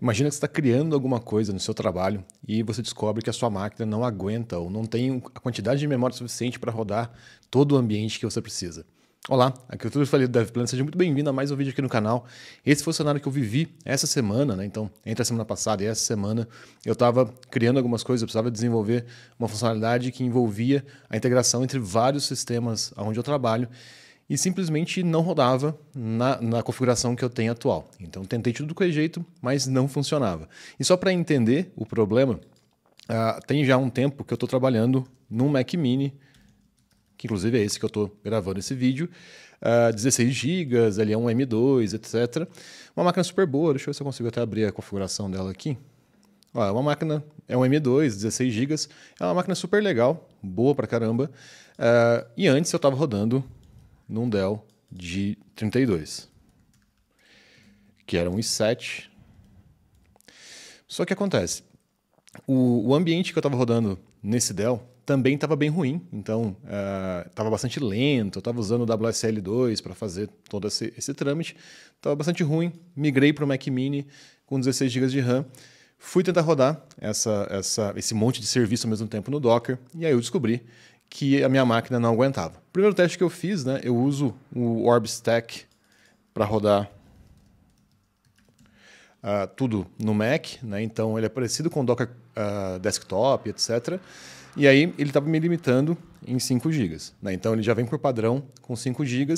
Imagina que você está criando alguma coisa no seu trabalho e você descobre que a sua máquina não aguenta ou não tem a quantidade de memória suficiente para rodar todo o ambiente que você precisa. Olá, aqui é o Tudo Falei do DevPlan, seja muito bem-vindo a mais um vídeo aqui no canal. Esse foi o cenário que eu vivi essa semana, né? Então, entre a semana passada e essa semana, eu estava criando algumas coisas, eu precisava desenvolver uma funcionalidade que envolvia a integração entre vários sistemas onde eu trabalho e simplesmente não rodava na, na, configuração que eu tenho atual. Então tentei tudo que jeito, mas não funcionava. E só para entender o problema, uh, tem já um tempo que eu estou trabalhando num Mac Mini, que inclusive é esse que eu estou gravando esse vídeo, uh, 16 GB, ele é um M2, etc. Uma máquina super boa, deixa eu ver se eu consigo até abrir a configuração dela aqui. é uma máquina, é um M2, 16 GB, é uma máquina super legal, boa pra caramba. Uh, e antes eu estava rodando num Dell de 32, que era um i7. Só que acontece, o, o ambiente que eu estava rodando nesse Dell também estava bem ruim, então estava eh, uh, bastante lento, eu estava usando o WSL2 para fazer todo esse, esse trâmite, estava bastante ruim, migrei para o Mac Mini com 16 GB de RAM, fui tentar rodar essa, essa, esse monte de serviço ao mesmo tempo no Docker, e aí eu descobri que a minha máquina não aguentava. O primeiro teste que eu fiz, né, eu uso o Orb Stack para rodar uh, tudo no Mac, né? Então ele é parecido com o Docker uh, Desktop, etc. E aí ele estava me limitando em 5 GB. Né? Então ele já vem por padrão com 5 GB.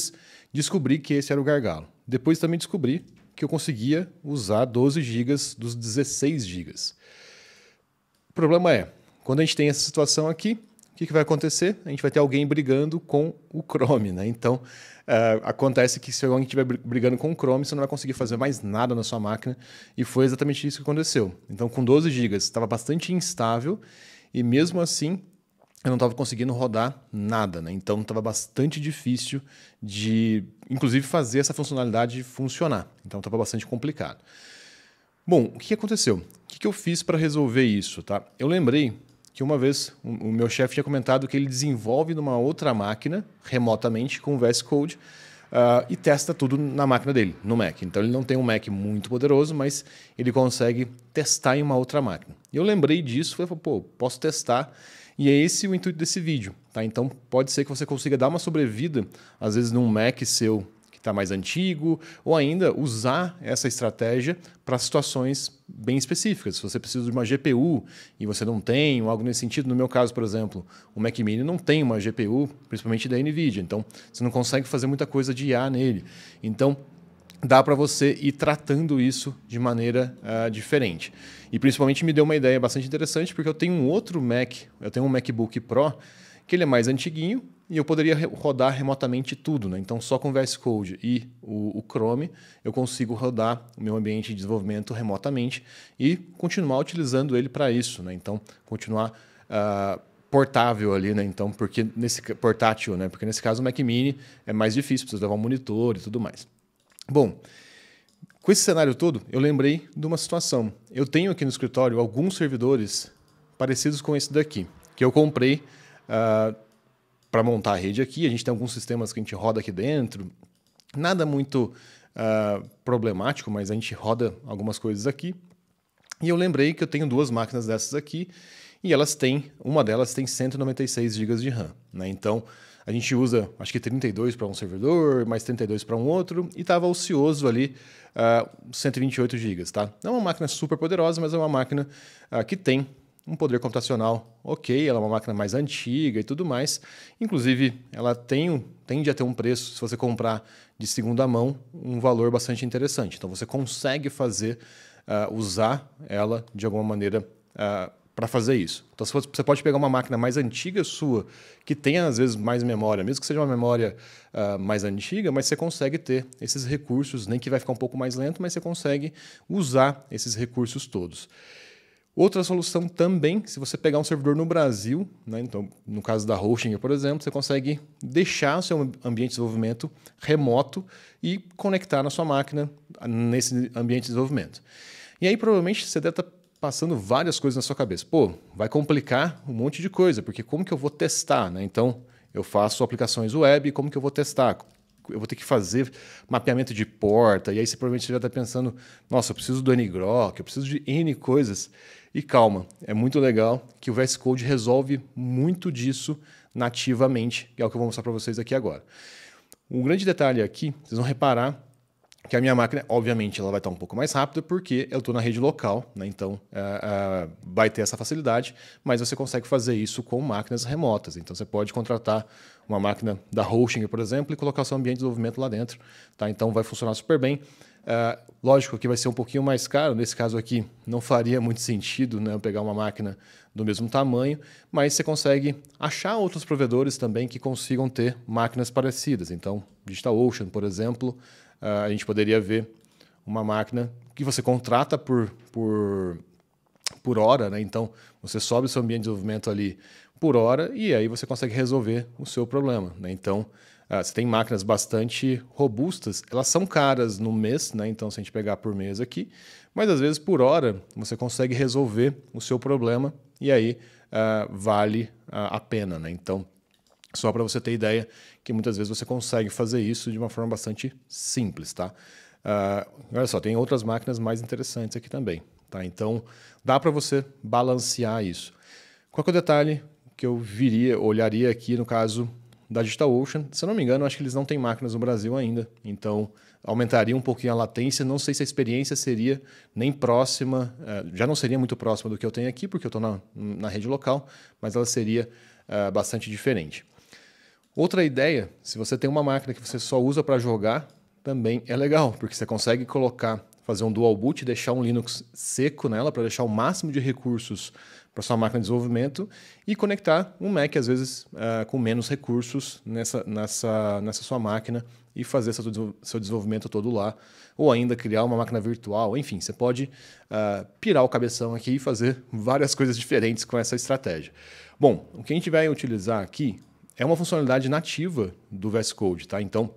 Descobri que esse era o gargalo. Depois também descobri que eu conseguia usar 12 GB dos 16 GB. O problema é, quando a gente tem essa situação aqui, que, que vai acontecer? A gente vai ter alguém brigando com o Chrome, né? Então, uh, acontece que se alguém estiver brigando com o Chrome, você não vai conseguir fazer mais nada na sua máquina, e foi exatamente isso que aconteceu. Então, com 12 GB, estava bastante instável, e mesmo assim, eu não estava conseguindo rodar nada, né? Então estava bastante difícil de, inclusive, fazer essa funcionalidade funcionar. Então estava bastante complicado. Bom, o que aconteceu? O que eu fiz para resolver isso, tá? Eu lembrei que uma vez o meu chefe tinha comentado que ele desenvolve numa outra máquina, remotamente, com o VS Code, uh, e testa tudo na máquina dele, no Mac. Então ele não tem um Mac muito poderoso, mas ele consegue testar em uma outra máquina. E eu lembrei disso, falei, pô, posso testar. E é esse o intuito desse vídeo. Tá? Então pode ser que você consiga dar uma sobrevida, às vezes num Mac seu está mais antigo, ou ainda usar essa estratégia para situações bem específicas. Se você precisa de uma GPU e você não tem, ou algo nesse sentido, no meu caso, por exemplo, o Mac Mini não tem uma GPU, principalmente da NVIDIA, então você não consegue fazer muita coisa de IA nele. Então, dá para você ir tratando isso de maneira uh, diferente. E principalmente me deu uma ideia bastante interessante, porque eu tenho um outro Mac, eu tenho um MacBook Pro, que ele é mais antiguinho, e eu poderia rodar remotamente tudo. Né? Então, só com o VS Code e o, o Chrome, eu consigo rodar o meu ambiente de desenvolvimento remotamente e continuar utilizando ele para isso. Né? Então, continuar uh, portável ali, né? Então, porque nesse portátil, né? Porque nesse caso o Mac Mini é mais difícil, precisa levar um monitor e tudo mais. Bom, com esse cenário todo, eu lembrei de uma situação. Eu tenho aqui no escritório alguns servidores parecidos com esse daqui, que eu comprei uh, para montar a rede aqui. A gente tem alguns sistemas que a gente roda aqui dentro. Nada muito uh, problemático, mas a gente roda algumas coisas aqui. E eu lembrei que eu tenho duas máquinas dessas aqui e elas têm, uma delas tem 196 GB de RAM. Né? Então a gente usa acho que 32 para um servidor, mais 32 para um outro, e estava ocioso ali uh, 128 GB. Tá? Não é uma máquina super poderosa, mas é uma máquina uh, que tem um poder computacional ok, ela é uma máquina mais antiga e tudo mais. Inclusive, ela tem, tende a ter um preço, se você comprar de segunda mão, um valor bastante interessante. Então, você consegue fazer, uh, usar ela de alguma maneira uh, ah, para fazer isso. Então, se você pode pegar uma máquina mais antiga sua, que tenha às vezes mais memória, mesmo que seja uma memória uh, mais antiga, mas você consegue ter esses recursos, nem que vai ficar um pouco mais lento, mas você consegue usar esses recursos todos. Outra solução também, se você pegar um servidor no Brasil, né? então no caso da Hosting, por exemplo, você consegue deixar o seu ambiente de desenvolvimento remoto e conectar na sua máquina nesse ambiente de desenvolvimento. E aí provavelmente você deve estar tá passando várias coisas na sua cabeça. Pô, vai complicar um monte de coisa, porque como que eu vou testar? Né? Então eu faço aplicações web, como que eu vou testar? eu vou ter que fazer mapeamento de porta, e aí você provavelmente já está pensando, nossa, eu preciso do NGROC, eu preciso de N coisas. E calma, é muito legal que o VS Code resolve muito disso nativamente, que é o que eu vou mostrar para vocês aqui agora. Um grande detalhe aqui, vocês vão reparar que a minha máquina, obviamente, ela vai estar um pouco mais rápida porque eu estou na rede local, né? então é, é, vai ter essa facilidade, mas você consegue fazer isso com máquinas remotas. Então você pode contratar uma máquina da Hosting, por exemplo, e colocar seu ambiente de desenvolvimento lá dentro. Tá? Então vai funcionar super bem. É, lógico que vai ser um pouquinho mais caro, nesse caso aqui não faria muito sentido né, pegar uma máquina do mesmo tamanho, mas você consegue achar outros provedores também que consigam ter máquinas parecidas. Então, DigitalOcean, por exemplo, é, a gente poderia ver uma máquina que você contrata por, por, por hora, né? então você sobe o seu ambiente de desenvolvimento ali por hora e aí você consegue resolver o seu problema. Né? Então, ah, você tem máquinas bastante robustas, elas são caras no mês, né? Então, se a gente pegar por mês aqui, mas às vezes por hora você consegue resolver o seu problema e aí ah, vale ah, a pena, né? Então, só para você ter ideia que muitas vezes você consegue fazer isso de uma forma bastante simples, tá? olha só, tem outras máquinas mais interessantes aqui também, tá? Então, dá para você balancear isso. Qual é o detalhe que eu viria, olharia aqui no caso da DigitalOcean. Se eu não me engano, acho que eles não têm máquinas no Brasil ainda. Então, aumentaria um pouquinho a latência. Não sei se a experiência seria nem próxima, eh, já não seria muito próxima do que eu tenho aqui, porque eu estou na, na rede local, mas ela seria eh, bastante diferente. Outra ideia, se você tem uma máquina que você só usa para jogar, também é legal, porque você consegue colocar, fazer um dual boot, deixar um Linux seco nela para deixar o máximo de recursos para sua máquina de desenvolvimento e conectar um Mac, às vezes, uh, com menos recursos nessa, nessa, nessa sua máquina e fazer seu, seu, desenvolvimento todo lá. Ou ainda criar uma máquina virtual. Enfim, você pode uh, pirar o cabeção aqui e fazer várias coisas diferentes com essa estratégia. Bom, o que a gente vai utilizar aqui é uma funcionalidade nativa do VS Code, tá? Então,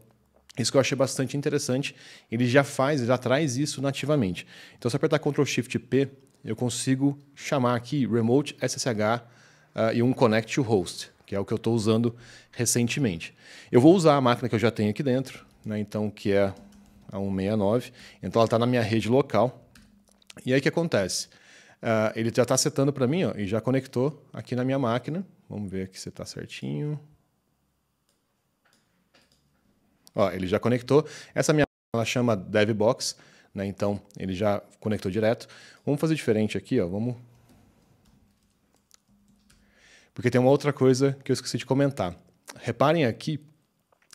isso que eu achei bastante interessante, ele já faz, já traz isso nativamente. Então, se apertar Ctrl Shift P eu consigo chamar aqui Remote SSH uh, ah, e um Connect to Host, que é o que eu estou usando recentemente. Eu vou usar a máquina que eu já tenho aqui dentro, né, então que é a 169, então ela está na minha rede local. E aí o que acontece? Uh, ele já está setando para mim ó, e já conectou aqui na minha máquina. Vamos ver aqui se está certinho. Ó, ele já conectou. Essa minha ela chama DevBox. Né? Então, ele já conectou direto. Vamos fazer diferente aqui, ó. Vamos... Porque tem uma outra coisa que eu esqueci de comentar. Reparem aqui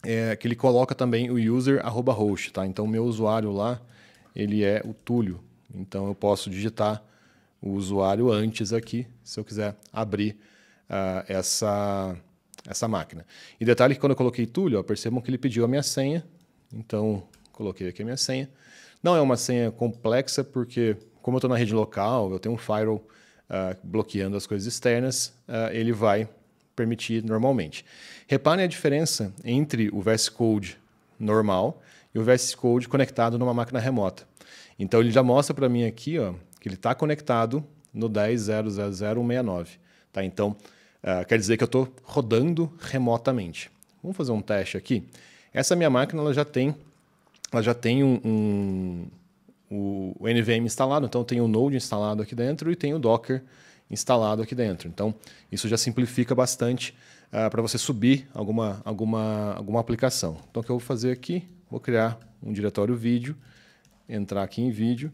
é, que ele coloca também o user arroba host, tá? Então, meu usuário lá, ele é o Túlio. Então, eu posso digitar o usuário antes aqui, se eu quiser abrir uh, essa, essa máquina. E detalhe que quando eu coloquei Túlio, percebam que ele pediu a minha senha. Então, coloquei aqui a minha senha. Não é uma senha complexa, porque como eu estou na rede local, eu tenho um firewall uh, bloqueando as coisas externas, uh, ele vai permitir normalmente. Reparem a diferença entre o VS Code normal e o VS Code conectado numa máquina remota. Então ele já mostra para mim aqui ó, que ele está conectado no 10.0.0.169. Tá? Então uh, quer dizer que eu estou rodando remotamente. Vamos fazer um teste aqui. Essa minha máquina ela já tem ela já tem um, um o, NVM instalado, então tem o Node instalado aqui dentro e tem o Docker instalado aqui dentro. Então, isso já simplifica bastante uh, ah, para você subir alguma, alguma, alguma aplicação. Então, o que eu vou fazer aqui? Vou criar um diretório vídeo, entrar aqui em vídeo.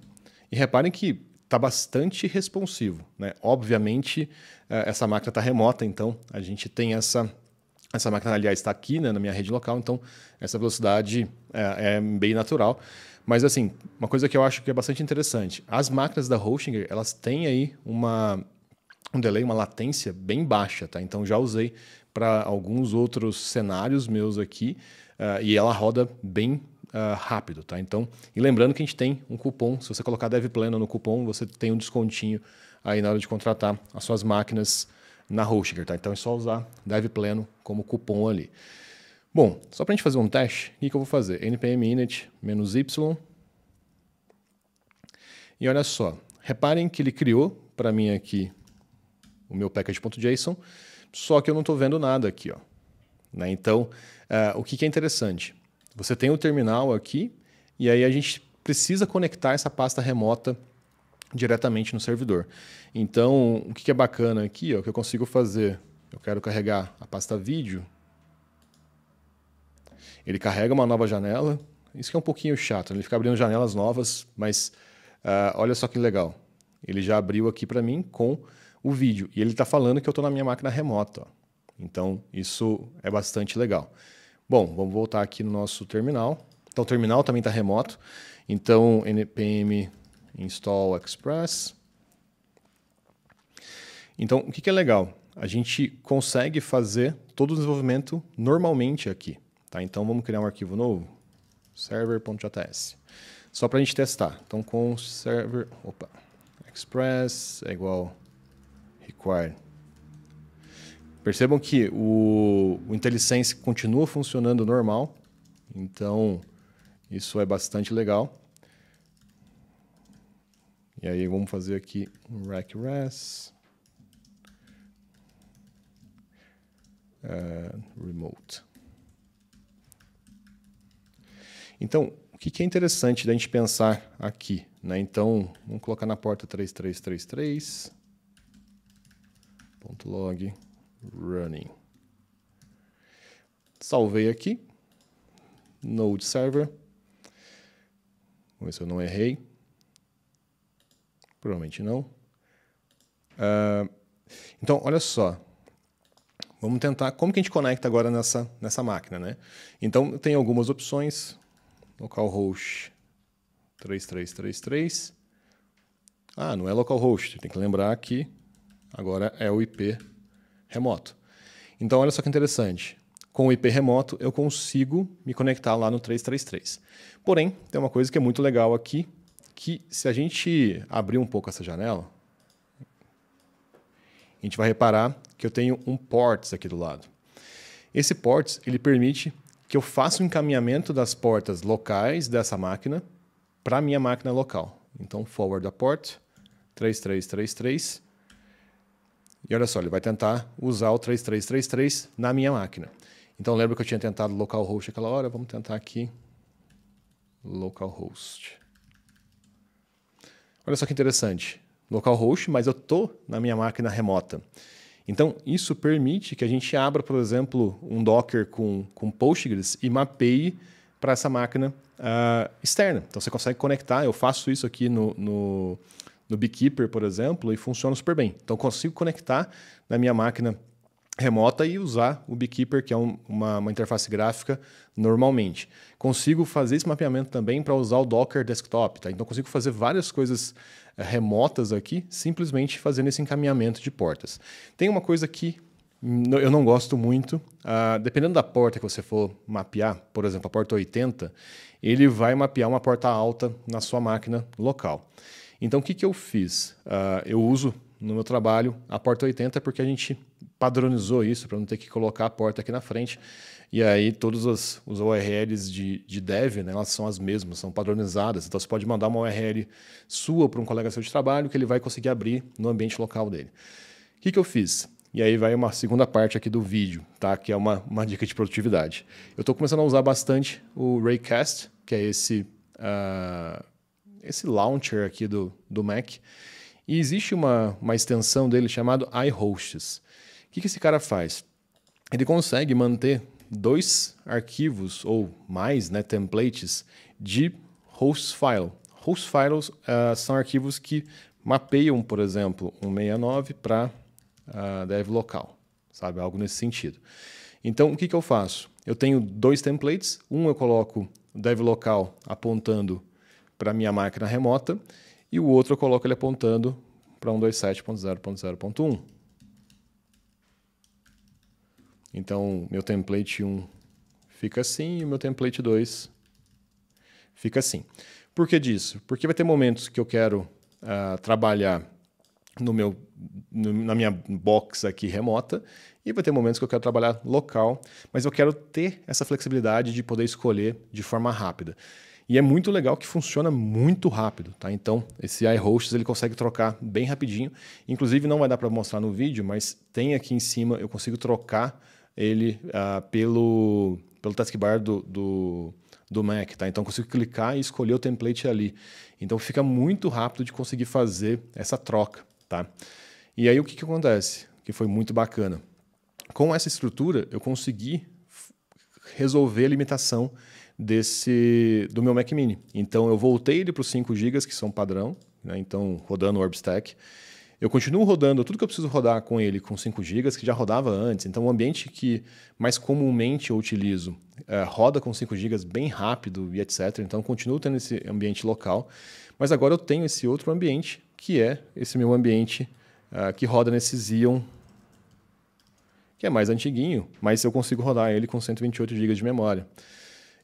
E reparem que está bastante responsivo. Né? Obviamente, uh, essa máquina está remota, então a gente tem essa essa máquina, aliás, está aqui né, na minha rede local, então essa velocidade é, é, bem natural. Mas, assim, uma coisa que eu acho que é bastante interessante: as máquinas da Hostinger elas têm aí uma, um delay, uma latência bem baixa, tá? Então, já usei para alguns outros cenários meus aqui uh, e ela roda bem Uh, rápido, tá? Então, e lembrando que a gente tem um cupom, se você colocar DevPlano no cupom, você tem um descontinho aí na hora de contratar as suas máquinas na Hoshinger, tá? Então é só usar Dive Pleno como cupom ali. Bom, só para a gente fazer um teste, o que, que eu vou fazer? npm init -y. E olha só, reparem que ele criou para mim aqui o meu package.json, só que eu não estou vendo nada aqui. Ó. Né? Então, uh, o que, que é interessante? Você tem o terminal aqui, e aí a gente precisa conectar essa pasta remota diretamente no servidor. Então, o que é bacana aqui, ó, que eu consigo fazer, eu quero carregar a pasta vídeo, ele carrega uma nova janela, isso que é um pouquinho chato, né? ele fica abrindo janelas novas, mas uh, olha só que legal, ele já abriu aqui para mim com o vídeo, e ele está falando que eu estou na minha máquina remota, ó. então isso é bastante legal. Bom, vamos voltar aqui no nosso terminal, então o terminal também está remoto, então npm install express. Então, o que é legal? A gente consegue fazer todo o desenvolvimento normalmente aqui. Tá? Então, vamos criar um arquivo novo, server.js, só para a gente testar. Então, com server, opa, express é igual require. Percebam que o, o IntelliSense continua funcionando normal, então isso é bastante legal. E aí vamos fazer aqui um rack res uh, remote. Então, o que, que é interessante da gente pensar aqui? Né? Então, vamos colocar na porta 3333.log .log running. Salvei aqui. Node server. Vamos ver se eu não errei. Provavelmente não. Uh, então, olha só. Vamos tentar. Como que a gente conecta agora nessa, nessa máquina, né? Então, tem algumas opções. Localhost 3333. Ah, não é localhost. Tem que lembrar que agora é o IP remoto. Então, olha só que interessante. Com o IP remoto, eu consigo me conectar lá no 333. Porém, tem uma coisa que é muito legal aqui, que se a gente abrir um pouco essa janela, a gente vai reparar que eu tenho um ports aqui do lado. Esse ports ele permite que eu faça o um encaminhamento das portas locais dessa máquina para a minha máquina local. Então, forward a port 3333. E olha só, ele vai tentar usar o 3333 na minha máquina. Então, lembra que eu tinha tentado localhost aquela hora? Vamos tentar aqui localhost. Olha só que interessante. Localhost, mas eu estou na minha máquina remota. Então, isso permite que a gente abra, por exemplo, um Docker com, com Postgres e mapeie para essa máquina uh, externa. Então, você consegue conectar. Eu faço isso aqui no, no, no Beekeeper, por exemplo, e funciona super bem. Então, consigo conectar na minha máquina remota e usar o Beekeeper, que é um, uma, uma, interface gráfica normalmente. Consigo fazer esse mapeamento também para usar o Docker Desktop, tá? Então consigo fazer várias coisas eh, remotas aqui, simplesmente fazendo esse encaminhamento de portas. Tem uma coisa que eu não gosto muito. Uh, dependendo da porta que você for mapear, por exemplo, a porta 80, ele vai mapear uma porta alta na sua máquina local. Então, o que, que eu fiz? Uh, eu uso no meu trabalho a porta 80 porque a gente padronizou isso para não ter que colocar a porta aqui na frente. E aí todos os, os ORLs de, de dev, né, elas são as mesmas, são padronizadas. Então você pode mandar uma URL sua para um colega seu de trabalho que ele vai conseguir abrir no ambiente local dele. O que, que eu fiz? E aí vai uma segunda parte aqui do vídeo, tá? Que é uma, uma dica de produtividade. Eu estou começando a usar bastante o Raycast, que é esse, uh, esse launcher aqui do, do Mac. E existe uma, uma extensão dele chamado iHosts que, que esse cara faz? Ele consegue manter dois arquivos ou mais né, templates de host file. Host files uh, são arquivos que mapeiam, por exemplo, um 69 para uh, dev local, sabe? Algo nesse sentido. Então, o que, que eu faço? Eu tenho dois templates. Um eu coloco dev local apontando para minha máquina remota e o outro eu coloco ele apontando para 127.0.0.1. Então, meu template 1 fica assim e o meu template 2 fica assim. Por que disso? Porque vai ter momentos que eu quero uh, trabalhar no meu, no, na minha box aqui remota e vai ter momentos que eu quero trabalhar local, mas eu quero ter essa flexibilidade de poder escolher de forma rápida. E é muito legal que funciona muito rápido, tá? Então, esse iHosts ele consegue trocar bem rapidinho. Inclusive, não vai dar para mostrar no vídeo, mas tem aqui em cima, eu consigo trocar ele ah, pelo, pelo taskbar do, do, do Mac, tá? Então eu consigo clicar e escolher o template ali. Então fica muito rápido de conseguir fazer essa troca, tá? E aí o que, que acontece? Que foi muito bacana. Com essa estrutura, eu consegui resolver a limitação desse do meu Mac Mini. Então eu voltei ele para os 5 GB que são padrão, né? então rodando o Orbstack eu continuo rodando tudo que eu preciso rodar com ele com 5 GB, que já rodava antes. Então, o ambiente que mais comumente eu utilizo é, roda com 5 GB bem rápido e etc. Então, continuo tendo esse ambiente local. Mas agora eu tenho esse outro ambiente, que é esse meu ambiente eh, que roda nesse Xeon, que é mais antiguinho, mas eu consigo rodar ele com 128 GB de memória.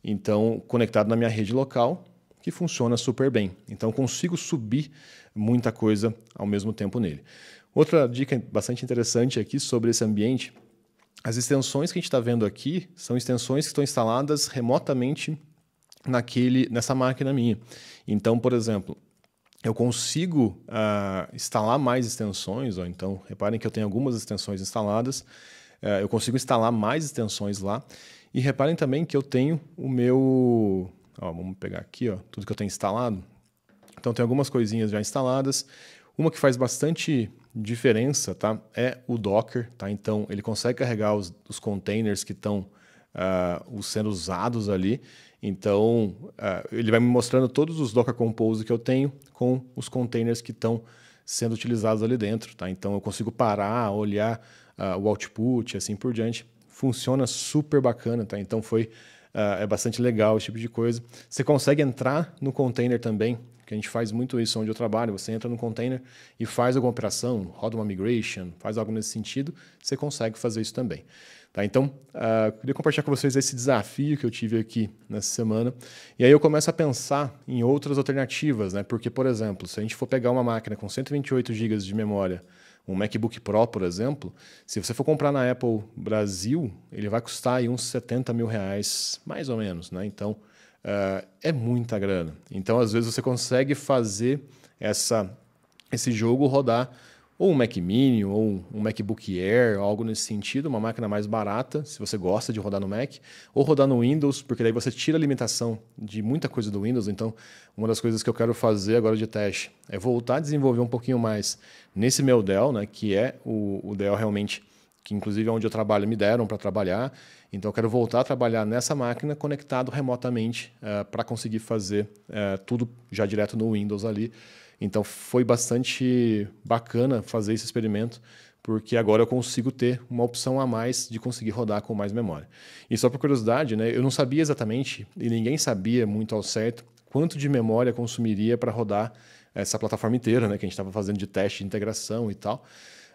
Então, conectado na minha rede local, que funciona super bem. Então consigo subir muita coisa ao mesmo tempo nele. Outra dica bastante interessante aqui sobre esse ambiente, as extensões que a gente está vendo aqui são extensões que estão instaladas remotamente naquele, nessa máquina minha. Então, por exemplo, eu consigo uh, instalar mais extensões, então reparem que eu tenho algumas extensões instaladas, uh, eu consigo instalar mais extensões lá, e reparem também que eu tenho o meu Ó, vamos pegar aqui, ó, tudo que eu tenho instalado. Então tem algumas coisinhas já instaladas. Uma que faz bastante diferença, tá? É o Docker, tá? Então ele consegue carregar os, os containers que estão uh, sendo usados ali. Então uh, ele vai me mostrando todos os Docker Compose que eu tenho com os containers que estão sendo utilizados ali dentro, tá? Então eu consigo parar, olhar uh, o output, assim por diante. Funciona super bacana, tá? Então foi Uh, é bastante legal esse tipo de coisa. Você consegue entrar no container também, que a gente faz muito isso onde eu trabalho. Você entra no container e faz alguma operação, roda uma migration, faz algo nesse sentido, você consegue fazer isso também. Tá, então, uh, queria compartilhar com vocês esse desafio que eu tive aqui nessa semana. E aí eu começo a pensar em outras alternativas, né? Porque, por exemplo, se a gente for pegar uma máquina com 128 GB de memória um MacBook Pro, por exemplo, se você for comprar na Apple Brasil, ele vai custar aí uns 70 mil reais, mais ou menos, né? Então, uh, é muita grana. Então, às vezes, você consegue fazer essa, esse jogo rodar ou um Mac Mini, ou um MacBook Air, algo nesse sentido, uma máquina mais barata, se você gosta de rodar no Mac, ou rodar no Windows, porque daí você tira a limitação de muita coisa do Windows. Então, uma das coisas que eu quero fazer agora de teste é voltar a desenvolver um pouquinho mais nesse meu Dell, né, que é o, o Dell realmente, que inclusive é onde eu trabalho, me deram para trabalhar. Então, eu quero voltar a trabalhar nessa máquina conectado remotamente uh, eh, para conseguir fazer uh, tudo já direto no Windows ali então foi bastante bacana fazer esse experimento, porque agora eu consigo ter uma opção a mais de conseguir rodar com mais memória. E só por curiosidade, né, eu não sabia exatamente, e ninguém sabia muito ao certo, quanto de memória consumiria para rodar essa plataforma inteira, né, que a gente estava fazendo de teste de integração e tal.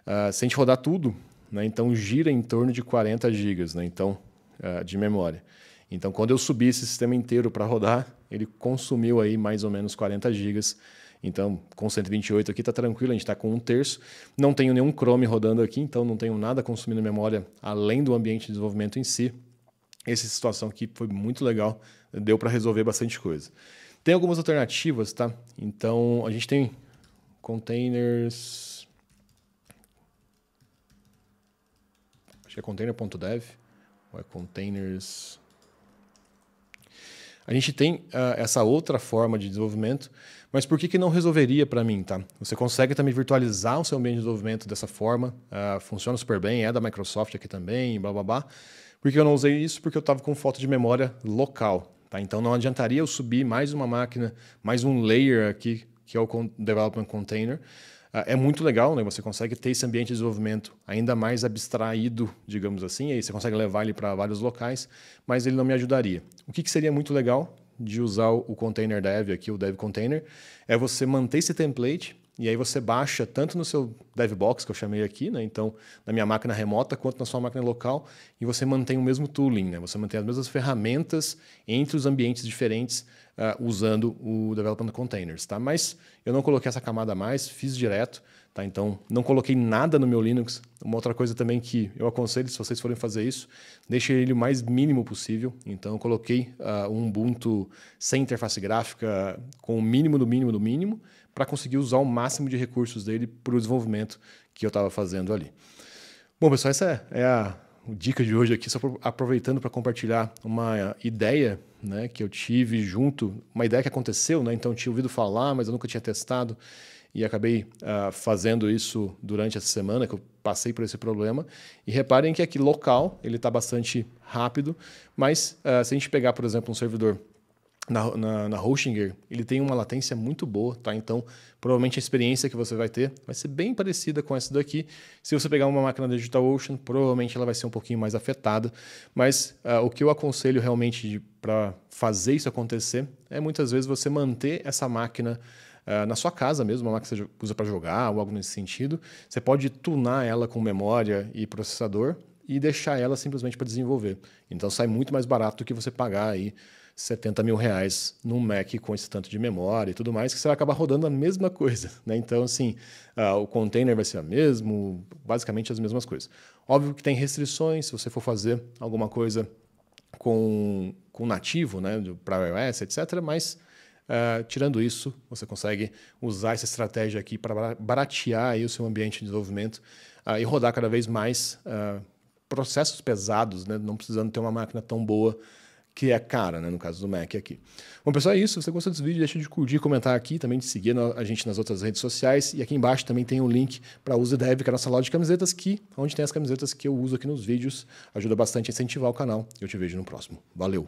Uh, se a gente rodar tudo, né, então gira em torno de 40 gigas né, então, uh, de memória. Então, quando eu subi esse sistema inteiro para rodar, ele consumiu aí mais ou menos 40 gigas então, com 128 aqui está tranquilo, a gente está com um terço. Não tenho nenhum Chrome rodando aqui, então não tenho nada consumindo memória além do ambiente de desenvolvimento em si. Essa situação aqui foi muito legal, deu para resolver bastante coisa. Tem algumas alternativas, tá? Então, a gente tem containers. Acho que é container.dev ou é containers. A gente tem uh, essa outra forma de desenvolvimento, mas por que, que não resolveria para mim? Tá? Você consegue também virtualizar o seu ambiente de desenvolvimento dessa forma, uh, funciona super bem, é da Microsoft aqui também, blá blá blá. Por que eu não usei isso? Porque eu estava com foto de memória local. Tá? Então não adiantaria eu subir mais uma máquina, mais um layer aqui, que é o Development Container, ah, é muito legal, né? Você consegue ter esse ambiente de desenvolvimento ainda mais abstraído, digamos assim, aí você consegue levar ele para vários locais, mas ele não me ajudaria. O que, que seria muito legal de usar o container dev aqui, o dev container, é você manter esse template e aí você baixa tanto no seu DevBox, que eu chamei aqui, né? então na minha máquina remota, quanto na sua máquina local, e você mantém o mesmo tooling, né? você mantém as mesmas ferramentas entre os ambientes diferentes uh, usando o Development Containers. Tá? Mas eu não coloquei essa camada a mais, fiz direto, tá? então não coloquei nada no meu Linux. Uma outra coisa também que eu aconselho, se vocês forem fazer isso, deixe ele o mais mínimo possível. Então eu coloquei uh, um Ubuntu sem interface gráfica, com o mínimo do mínimo do mínimo, para conseguir usar o máximo de recursos dele para o desenvolvimento que eu estava fazendo ali. Bom, pessoal, essa é, é a dica de hoje aqui, só aproveitando para compartilhar uma ideia né, que eu tive junto, uma ideia que aconteceu, né? então eu tinha ouvido falar, mas eu nunca tinha testado e acabei uh, fazendo isso durante essa semana que eu passei por esse problema. E reparem que aqui local ele está bastante rápido, mas uh, se a gente pegar, por exemplo, um servidor na, na, na Hostinger, ele tem uma latência muito boa, tá? Então, provavelmente a experiência que você vai ter vai ser bem parecida com essa daqui. Se você pegar uma máquina DigitalOcean, provavelmente ela vai ser um pouquinho mais afetada. Mas uh, o que eu aconselho realmente para fazer isso acontecer é muitas vezes você manter essa máquina Uh, na sua casa mesmo, uma máquina que você usa para jogar ou algo nesse sentido. Você pode tunar ela com memória e processador e deixar ela simplesmente para desenvolver. Então sai muito mais barato do que você pagar aí 70 mil reais num Mac com esse tanto de memória e tudo mais, que você vai acabar rodando a mesma coisa. Né? Então, assim, uh, o container vai ser o mesmo, basicamente as mesmas coisas. Óbvio que tem restrições, se você for fazer alguma coisa com, com nativo, né, para iOS, etc., mas uh, tirando isso, você consegue usar essa estratégia aqui para baratear aí o seu ambiente de desenvolvimento uh, e rodar cada vez mais processos pesados, né? não precisando ter uma máquina tão boa que é cara, né? No caso do Mac aqui. Bom, pessoal, é isso. Se você gostou desse vídeo, deixa de curtir, comentar aqui, também de seguir a gente nas outras redes sociais. E aqui embaixo também tem o um link para a Use Dev, que é a nossa loja de camisetas, que, onde tem as camisetas que eu uso aqui nos vídeos. Ajuda bastante a incentivar o canal. Eu te vejo no próximo. Valeu!